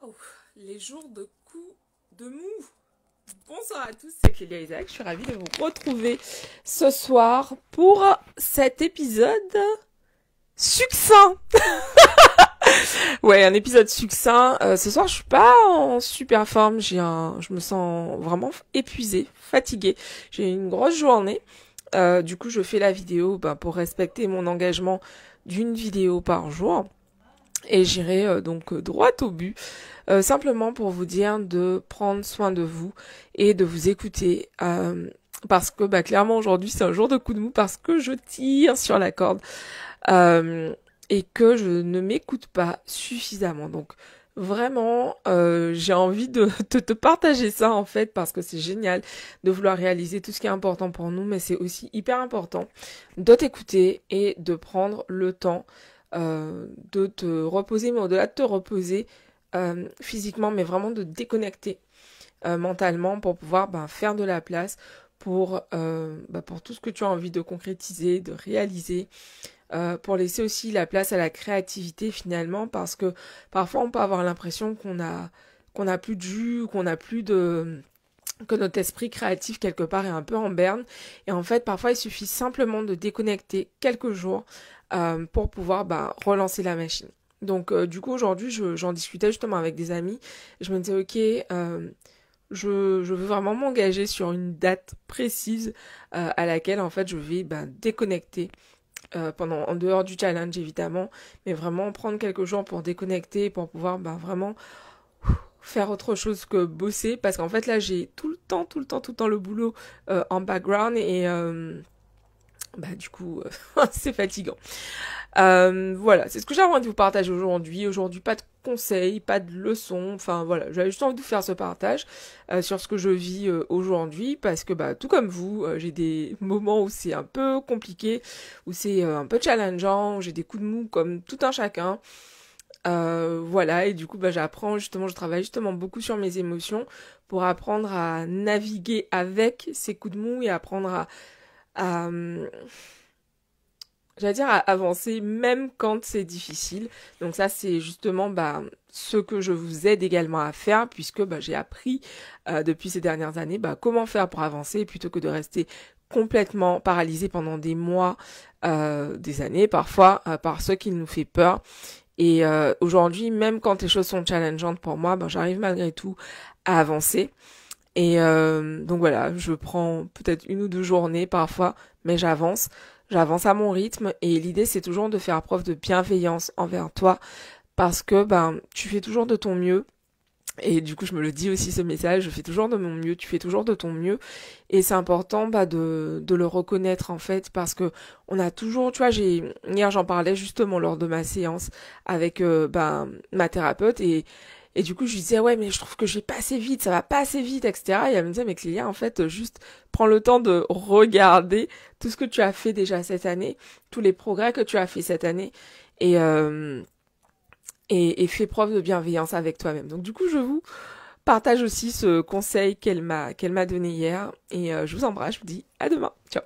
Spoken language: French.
Oh, Les jours de coups de mou Bonsoir à tous, c'est Clélia Isaac. Je suis ravie de vous retrouver ce soir pour cet épisode succinct Ouais, un épisode succinct. Euh, ce soir, je suis pas en super forme. J'ai un, je me sens vraiment épuisée, fatiguée. J'ai une grosse journée. Euh, du coup, je fais la vidéo ben, pour respecter mon engagement d'une vidéo par jour. Et j'irai euh, donc euh, droit au but, euh, simplement pour vous dire de prendre soin de vous et de vous écouter parce que bah clairement aujourd'hui c'est un jour de coup de mou parce que je tire sur la corde et que je ne m'écoute pas suffisamment. Donc vraiment j'ai envie de te partager ça en fait parce que c'est génial de vouloir réaliser tout ce qui est important pour nous, mais c'est aussi hyper important de t'écouter et de prendre le temps euh, de te reposer, mais au-delà de te reposer euh, physiquement, mais vraiment de déconnecter euh, mentalement pour pouvoir ben, faire de la place pour, ben, pour tout ce que tu as envie de concrétiser, de réaliser. pour laisser aussi la place à la créativité finalement parce que parfois on peut avoir l'impression qu'on a qu'on n'a plus de jus, qu'on n'a plus de que notre esprit créatif quelque part est un peu en berne. Et en fait, parfois, il suffit simplement de déconnecter quelques jours euh, pour pouvoir bah, relancer la machine. Donc euh, du coup aujourd'hui j'en discutais justement avec des amis. Je me disais ok euh, je, je, veux vraiment m'engager sur une date précise à laquelle en fait je vais bah, déconnecter pendant en dehors du challenge évidemment, mais vraiment prendre quelques jours pour déconnecter pour pouvoir bah, vraiment faire autre chose que bosser parce qu'en fait là j'ai tout le temps tout le temps tout le temps le boulot en background et bah du coup euh, c'est fatigant. Euh, voilà, c'est ce que j'ai envie de vous partager aujourd'hui. Aujourd'hui, pas de conseils, pas de leçons. Enfin voilà, j'avais juste envie de vous faire ce partage euh, sur ce que je vis aujourd'hui parce que bah tout comme vous, j'ai des moments où c'est un peu compliqué, où c'est un peu challengeant, j'ai des coups de mou comme tout un chacun. voilà, et du coup, bah, j'apprends justement, je travaille justement beaucoup sur mes émotions pour apprendre à naviguer avec ces coups de mou et apprendre à j'allais dire, à avancer même quand c'est difficile. Donc ça, c'est justement bah, ce que je vous aide également à faire, puisque bah, j'ai appris euh, depuis ces dernières années bah, comment faire pour avancer, plutôt que de rester complètement paralysé pendant des mois, euh, des années parfois, euh, par ce qui nous fait peur. Et aujourd'hui, même quand les choses sont challengeantes pour moi, bah, j'arrive malgré tout à avancer. Et euh, donc voilà, je prends peut-être une ou deux journées parfois, mais j'avance, j'avance à mon rythme. Et l'idée, c'est toujours de faire preuve de bienveillance envers toi, parce que ben tu fais toujours de ton mieux. Et du coup, je me le dis aussi ce message, je fais toujours de mon mieux, tu fais toujours de ton mieux. Et c'est important bah, de, de le reconnaître en fait, parce que on a toujours, tu vois, j'ai hier j'en parlais justement lors de ma séance avec euh, ben ma thérapeute et et du coup, je lui disais, ouais, mais je trouve que j'ai passé vite, ça va pas assez vite, etc. Et elle me disait, mais Clélia, en fait, euh, juste prends le temps de regarder tout ce que tu as fait déjà cette année, tous les progrès que tu as fait cette année, et, euh, et, et fais preuve de bienveillance avec toi-même. Donc, du coup, je vous partage aussi ce conseil qu'elle m'a, qu'elle m'a donné hier, et euh, je vous embrasse, je vous dis à demain. Ciao!